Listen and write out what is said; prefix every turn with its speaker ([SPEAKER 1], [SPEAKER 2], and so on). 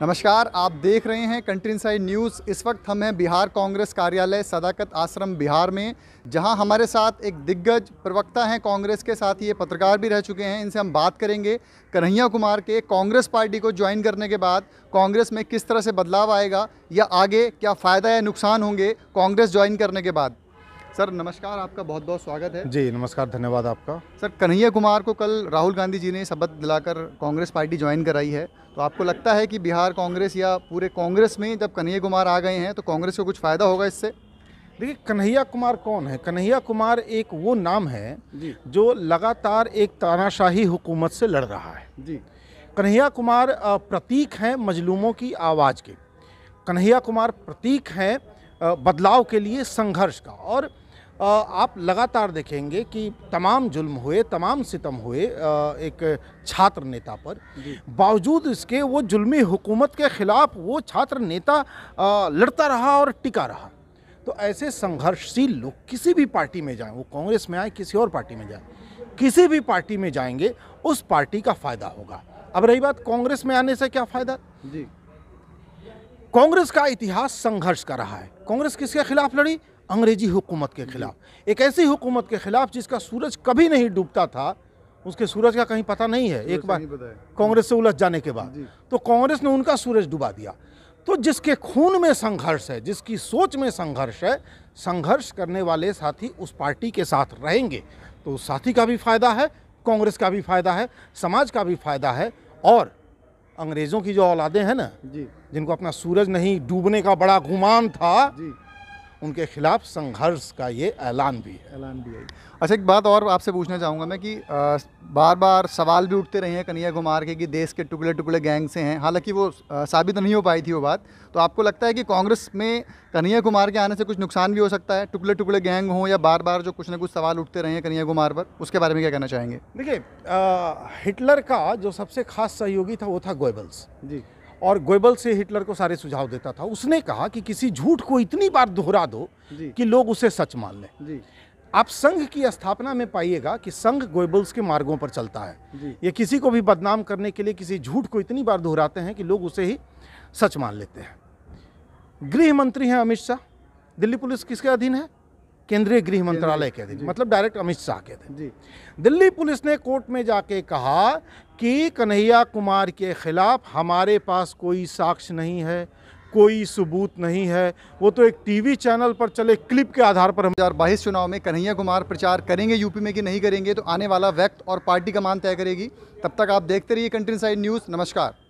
[SPEAKER 1] नमस्कार आप देख रहे हैं कंट्री इनसाइड न्यूज़ इस वक्त हम हैं बिहार कांग्रेस कार्यालय सदाकत आश्रम बिहार में जहां हमारे साथ एक दिग्गज प्रवक्ता हैं कांग्रेस के साथ ही ये पत्रकार भी रह चुके हैं इनसे हम बात करेंगे कन्हैया कुमार के कांग्रेस पार्टी को ज्वाइन करने के बाद कांग्रेस में किस तरह से बदलाव आएगा या आगे क्या फ़ायदा या नुकसान होंगे कांग्रेस ज्वाइन करने के बाद सर नमस्कार आपका बहुत बहुत स्वागत है जी
[SPEAKER 2] नमस्कार धन्यवाद आपका
[SPEAKER 1] सर कन्हैया कुमार को कल राहुल गांधी जी ने शपथ दिलाकर कांग्रेस पार्टी ज्वाइन कराई है तो आपको लगता है कि बिहार कांग्रेस या पूरे कांग्रेस में जब कन्हैया कुमार आ गए हैं तो कांग्रेस को कुछ फ़ायदा होगा इससे देखिए कन्हैया कुमार कौन है
[SPEAKER 2] कन्हैया कुमार एक वो नाम है जो लगातार एक तानाशाही हुकूमत से लड़ रहा है जी कन्हैया कुमार प्रतीक हैं मजलूमों की आवाज़ के कन्हैया कुमार प्रतीक हैं बदलाव के लिए संघर्ष का और आप लगातार देखेंगे कि तमाम जुल्म हुए तमाम सितम हुए एक छात्र नेता पर बावजूद इसके वो जुल्मी हुकूमत के ख़िलाफ़ वो छात्र नेता लड़ता रहा और टिका रहा तो ऐसे संघर्षशील लोग किसी भी पार्टी में जाएं वो कांग्रेस में आए किसी और पार्टी में जाएं किसी भी पार्टी में जाएंगे उस पार्टी का फ़ायदा होगा अब रही बात कांग्रेस में आने से क्या फ़ायदा जी कांग्रेस का इतिहास संघर्ष का रहा है कांग्रेस किसके खिलाफ लड़ी अंग्रेजी हुकूमत के ख़िलाफ़ एक ऐसी हुकूमत के ख़िलाफ़ जिसका सूरज कभी नहीं डूबता था उसके सूरज का कहीं पता नहीं है एक बार कांग्रेस से उलझ जाने के बाद तो कांग्रेस ने उनका सूरज डुबा दिया तो जिसके खून में संघर्ष है जिसकी सोच में संघर्ष है संघर्ष करने वाले साथी उस पार्टी के साथ रहेंगे तो उस साथी का भी फायदा है कांग्रेस का भी फायदा है समाज का भी फायदा है और अंग्रेजों की जो औलादे हैं ना जिनको अपना सूरज नहीं डूबने का बड़ा गुमान था उनके खिलाफ संघर्ष का ये ऐलान
[SPEAKER 1] भी है ऐलान भी है अच्छा एक बात और आपसे पूछना चाहूँगा मैं कि बार बार सवाल भी उठते रहे हैं कन्हैया कुमार के कि देश के टुकड़े टुकड़े गैंग से हैं हालांकि वो साबित नहीं हो पाई थी वो बात तो आपको लगता है कि कांग्रेस में कन्हैया कुमार के आने से कुछ नुकसान भी हो सकता है टुकड़े टुकड़े गैंग हों या बार बार जो कुछ ना कुछ सवाल उठते रहे हैं कन्हैया कुमार पर उसके बारे में क्या कहना चाहेंगे
[SPEAKER 2] देखिए हिटलर का जो सबसे खास सहयोगी था वो था गोयबल्स जी और गोयबल से हिटलर को सारे सुझाव देता था उसने कहा कि किसी झूठ को इतनी बार दोहरा दो कि लोग उसे सच मान लें आप संघ की स्थापना में पाइएगा कि संघ गोयबल्स के मार्गों पर चलता है ये किसी को भी बदनाम करने के लिए किसी झूठ को इतनी बार दोहराते हैं कि लोग उसे ही सच मान लेते हैं गृह मंत्री हैं अमित शाह दिल्ली पुलिस किसके अधीन है केंद्रीय गृह मंत्रालय के अधीन मतलब डायरेक्ट अमित शाह के अधीन दिल्ली पुलिस ने कोर्ट में जाके कहा कि कन्हैया कुमार के खिलाफ हमारे पास कोई साक्ष्य नहीं है
[SPEAKER 1] कोई सबूत नहीं है वो तो एक टीवी चैनल पर चले क्लिप के आधार पर हजार बाईस चुनाव में कन्हैया कुमार प्रचार करेंगे यूपी में कि नहीं करेंगे तो आने वाला व्यक्त और पार्टी का मान तय करेगी तब तक आप देखते रहिए कंट्री साइड न्यूज़ नमस्कार